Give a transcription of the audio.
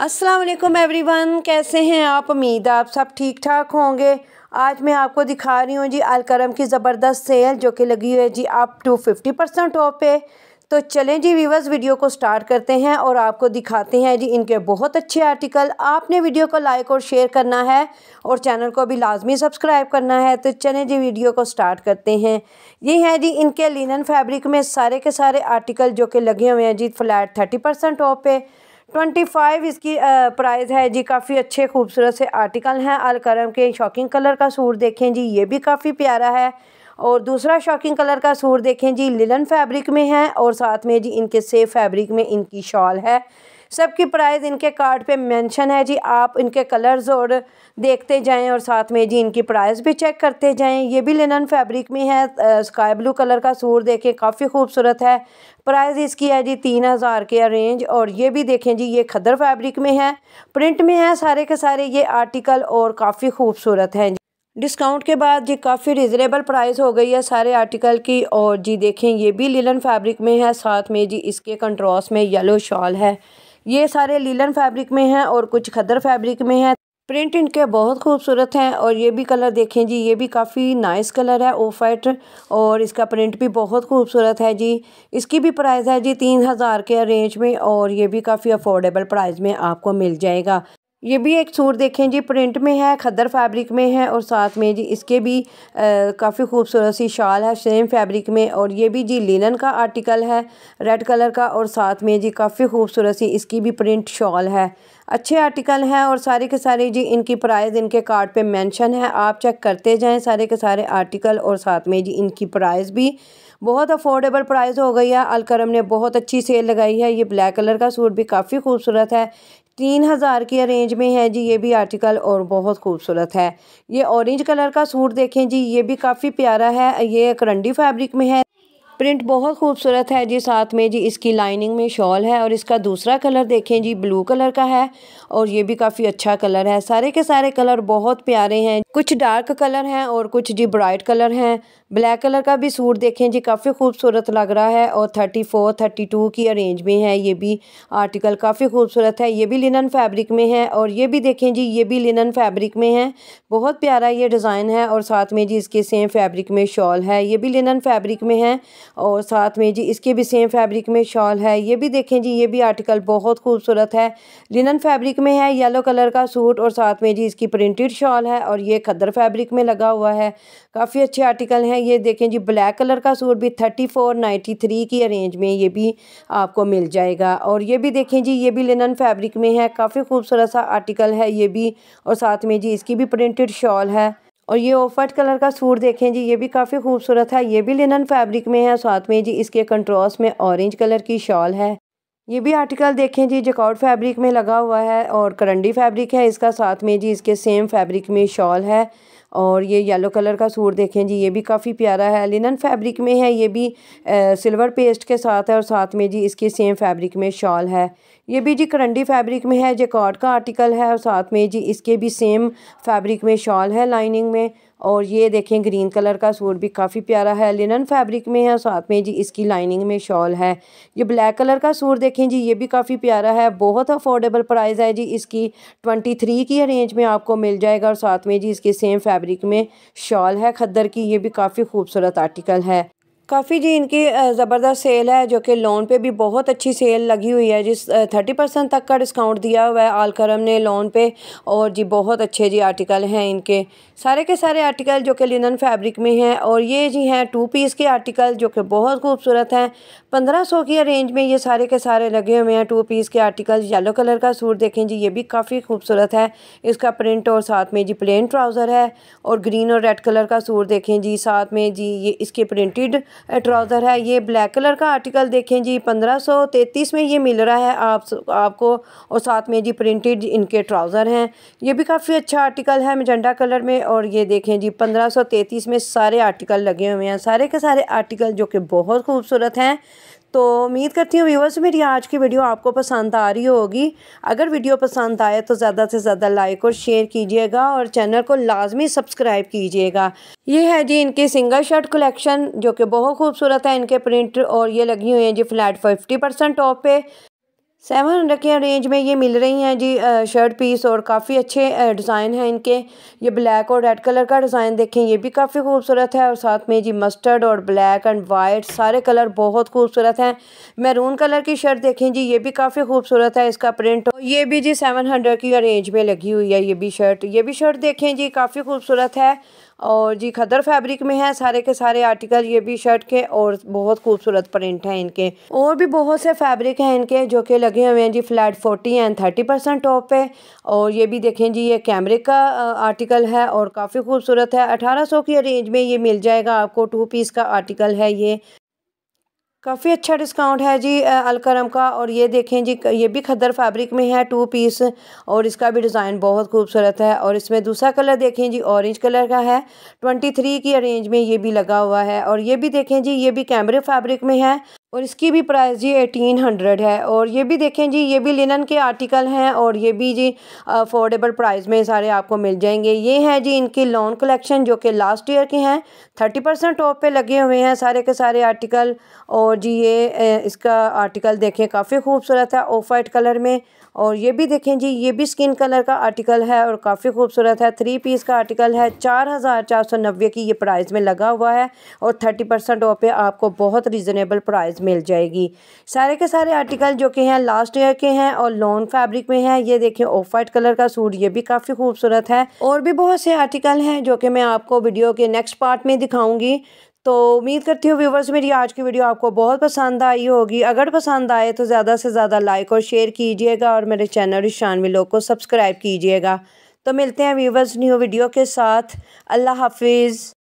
अस्सलाम एवरीवन कैसे हैं आप उम्मीद आप सब ठीक ठाक होंगे आज मैं आपको दिखा रही हूँ जी अलकरम की ज़बरदस्त सेल जो कि लगी हुई है जी आप टू फिफ्टी परसेंट ऑफ पे तो चलें जी व्यूवर्स वीडियो को स्टार्ट करते हैं और आपको दिखाते हैं जी इनके बहुत अच्छे आर्टिकल आपने वीडियो को लाइक और शेयर करना है और चैनल को भी लाजमी सब्सक्राइब करना है तो चलें जी वीडियो को स्टार्ट करते हैं ये है जी इनके लिनन फैब्रिक में सारे के सारे आर्टिकल जो कि लगे हुए हैं जी फ्लैट थर्टी परसेंट ऑफ पे ट्वेंटी फाइव इसकी प्राइस है जी काफ़ी अच्छे खूबसूरत से आर्टिकल हैं अलकरम के शॉकिंग कलर का सूट देखें जी ये भी काफ़ी प्यारा है और दूसरा शॉकिंग कलर का सूट देखें जी लिलन फैब्रिक में है और साथ में जी इनके सेफ फैब्रिक में इनकी शॉल है सबकी प्राइस इनके कार्ड पे मेंशन है जी आप इनके कलर्स और देखते जाएं और साथ में जी इनकी प्राइस भी चेक करते जाएं ये भी लिनन फैब्रिक में है स्काई ब्लू कलर का सूट देखें काफ़ी खूबसूरत है प्राइस इसकी है जी तीन हज़ार के रेंज और ये भी देखें जी ये खदर फैब्रिक में है प्रिंट में है सारे के सारे ये आर्टिकल और काफ़ी खूबसूरत है डिस्काउंट के बाद जी काफ़ी रिजनेबल प्राइस हो गई है सारे आर्टिकल की और जी देखें ये भी लिलन फैब्रिक में है साथ में जी इसके कंट्रास्ट में येलो शॉल है ये सारे लीलन फैब्रिक में हैं और कुछ खदर फैब्रिक में हैं प्रिंट इनके बहुत खूबसूरत हैं और ये भी कलर देखें जी ये भी काफ़ी नाइस कलर है ऑफ वाइट और इसका प्रिंट भी बहुत खूबसूरत है जी इसकी भी प्राइस है जी तीन हज़ार के रेंज में और ये भी काफ़ी अफोर्डेबल प्राइस में आपको मिल जाएगा ये भी एक सूट देखें जी प्रिंट में है खदर फैब्रिक में है और साथ में जी इसके भी काफ़ी खूबसूरत सी शाल है सेम फैब्रिक में और ये भी जी लिनन का आर्टिकल है रेड कलर का और साथ में जी काफ़ी खूबसूरत सी इसकी भी प्रिंट शॉल है अच्छे आर्टिकल हैं और सारे के सारे जी इनकी प्राइस इनके कार्ड पे मेंशन है आप चेक करते जाएं सारे के सारे आर्टिकल और साथ में जी इनकी प्राइस भी बहुत अफोर्डेबल प्राइस हो गई है अलकरम ने बहुत अच्छी सेल लगाई है ये ब्लैक कलर का सूट भी काफ़ी खूबसूरत है तीन हज़ार की रेंज में है जी ये भी आर्टिकल और बहुत खूबसूरत है ये ऑरेंज कलर का सूट देखें जी ये भी काफ़ी प्यारा है ये करंडी फैब्रिक में है प्रिंट बहुत खूबसूरत है जी साथ में जी इसकी लाइनिंग में शॉल है और इसका दूसरा कलर देखें जी ब्लू कलर का है और ये भी काफ़ी अच्छा कलर है सारे के सारे कलर बहुत प्यारे हैं कुछ डार्क कलर हैं और कुछ जी ब्राइट कलर हैं ब्लैक कलर का भी सूट देखें जी काफ़ी खूबसूरत लग रहा है और थर्टी फोर थर्टी टू की अरेंज में है ये भी आर्टिकल काफ़ी खूबसूरत है ये भी लिनन फैब्रिक में है और ये भी देखें जी ये भी लिनन फैब्रिक में है बहुत प्यारा ये डिज़ाइन है और साथ में जी इसके सेम फैब्रिक में शॉल है ये भी लिनन फैब्रिक में है और साथ में जी इसके भी सेम फैब्रिक में शॉल है ये भी देखें जी ये भी आर्टिकल बहुत खूबसूरत है लिनन फैब्रिक में है येलो कलर का सूट और साथ में जी इसकी प्रिंटेड शॉल है और ये खद्दर फैब्रिक में लगा हुआ है काफ़ी अच्छे आर्टिकल हैं ये देखें जी ब्लैक कलर का सूट भी थर्टी फोर नाइन्टी थ्री की अरेंज में ये भी आपको मिल जाएगा और ये भी देखें जी ये भी लिनन फैब्रिक में है काफ़ी खूबसूरत सा आर्टिकल है ये भी और साथ में जी इसकी भी प्रिंटेड शॉल है और ये ऑफ कलर का सूट देखें जी ये भी काफ़ी खूबसूरत है ये भी लिनन फैब्रिक में है साथ में जी इसके कंट्रास्ट में ऑरेंज कलर की शॉल है ये भी आर्टिकल देखें जी जकॉर्ड फैब्रिक में लगा हुआ है और करंडी फैब्रिक है इसका साथ में जी इसके सेम फैब्रिक में शॉल है और ये येलो कलर का सूट देखें जी ये भी काफ़ी प्यारा है लिनन फैब्रिक में है ये भी आ, सिल्वर पेस्ट के साथ है और साथ में जी इसके सेम फैब्रिक में शॉल है ये भी जी करंडी फैब्रिक में है जेकॉट का आर्टिकल है और साथ में जी इसके भी सेम फैब्रिक में शॉल है लाइनिंग में और ये देखें ग्रीन कलर का सूट भी काफ़ी प्यारा है लिनन फैब्रिक में है साथ में जी इसकी लाइनिंग में शॉल है ये ब्लैक कलर का सूट देखें जी ये भी काफ़ी प्यारा है बहुत अफोर्डेबल प्राइस है जी इसकी ट्वेंटी थ्री की रेंज में आपको मिल जाएगा और साथ में जी इसके सेम फैब्रिक में शॉल है खद्दर की ये भी काफ़ी खूबसूरत आर्टिकल है काफ़ी जी इनकी ज़बरदस्त सेल है जो कि लोन पे भी बहुत अच्छी सेल लगी हुई है जिस थर्टी परसेंट तक का डिस्काउंट दिया हुआ है आलकरम ने लोन पे और जी बहुत अच्छे जी आर्टिकल हैं इनके सारे के सारे आर्टिकल जो कि लिनन फैब्रिक में हैं और ये जी हैं टू पीस के आर्टिकल जो कि बहुत खूबसूरत हैं पंद्रह सौ की रेंज में ये सारे के सारे लगे हुए हैं टू पीस के आर्टिकल येलो कलर का सूट देखें जी ये भी काफ़ी खूबसूरत है इसका प्रिंट और साथ में जी प्लेन ट्राउज़र है और ग्रीन और रेड कलर का सूट देखें जी साथ में जी ये इसके प्रिंटेड ट्राउज़र है ये ब्लैक कलर का आर्टिकल देखें जी पंद्रह सौ तैंतीस में ये मिल रहा है आप आपको और साथ में जी प्रिंटेड इनके ट्राउज़र हैं ये भी काफ़ी अच्छा आर्टिकल है मजंडा कलर में और ये देखें जी पंद्रह सौ तैंतीस में सारे आर्टिकल लगे हुए हैं सारे के सारे आर्टिकल जो कि बहुत खूबसूरत हैं तो उम्मीद करती हूँ व्यूवर्स मेरी आज की वीडियो आपको पसंद आ रही होगी अगर वीडियो पसंद आए तो ज़्यादा से ज़्यादा लाइक और शेयर कीजिएगा और चैनल को लाजमी सब्सक्राइब कीजिएगा ये है जी इनकी सिंगल शर्ट कलेक्शन जो कि बहुत खूबसूरत है इनके प्रिंट और ये लगी हुई हैं जी फ्लैट फिफ्टी परसेंट टॉप पे सेवन हंड्रेड के रेंज में ये मिल रही हैं जी शर्ट पीस और काफ़ी अच्छे डिज़ाइन हैं इनके ये ब्लैक और रेड कलर का डिज़ाइन देखें ये भी काफ़ी खूबसूरत है और साथ में जी मस्टर्ड और ब्लैक एंड वाइट सारे कलर बहुत खूबसूरत हैं मैरून कलर की शर्ट देखें जी ये भी काफ़ी खूबसूरत है इसका प्रिंट ये भी जी सेवन हंड्रेड की रेंज में लगी हुई है ये भी शर्ट ये भी शर्ट देखें जी काफ़ी खूबसूरत है और जी खदर फैब्रिक में है सारे के सारे आर्टिकल ये भी शर्ट के और बहुत खूबसूरत प्रिंट हैं इनके और भी बहुत से फैब्रिक हैं इनके जो कि लगे हुए हैं जी flat forty and thirty percent top पे और ये भी देखें जी ये कैमरे का आर्टिकल है और काफ़ी खूबसूरत है अठारह सौ की रेंज में ये मिल जाएगा आपको टू पीस का आर्टिकल है ये काफ़ी अच्छा डिस्काउंट है जी अलकरम का और ये देखें जी ये भी खद्दर फैब्रिक में है टू पीस और इसका भी डिज़ाइन बहुत खूबसूरत है और इसमें दूसरा कलर देखें जी ऑरेंज कलर का है ट्वेंटी थ्री की रेंज में ये भी लगा हुआ है और ये भी देखें जी ये भी कैमरे फैब्रिक में है और इसकी भी प्राइस जी एटीन हंड्रेड है और ये भी देखें जी ये भी लिनन के आर्टिकल हैं और ये भी जी अफोर्डेबल प्राइस में सारे आपको मिल जाएंगे ये हैं जी इनकी लॉन कलेक्शन जो कि लास्ट ईयर के हैं थर्टी परसेंट ऑफ पे लगे हुए हैं सारे के सारे आर्टिकल और और जी ये इसका आर्टिकल देखें काफ़ी खूबसूरत है ऑफ वाइट कलर में और ये भी देखें जी ये भी स्किन कलर का आर्टिकल है और काफ़ी खूबसूरत है थ्री पीस का आर्टिकल है चार हज़ार चार सौ नब्बे की ये प्राइस में लगा हुआ है और थर्टी परसेंट ऑफ पे आपको बहुत रिजनेबल प्राइस मिल जाएगी सारे के सारे आर्टिकल जो कि हैं लास्ट ईयर के हैं और लॉन्ग फैब्रिक में हैं ये देखें ऑफ वाइट कलर का सूट ये भी काफ़ी खूबसूरत है और भी बहुत से आर्टिकल हैं जो कि मैं आपको वीडियो के नेक्स्ट पार्ट में दिखाऊँगी तो उम्मीद करती हूँ व्यूवर्स मेरी आज की वीडियो आपको बहुत पसंद आई होगी अगर पसंद आए तो ज़्यादा से ज़्यादा लाइक और शेयर कीजिएगा और मेरे चैनल ईशान विलो को सब्सक्राइब कीजिएगा तो मिलते हैं व्यूवर्स न्यू वीडियो के साथ अल्लाह हाफिज़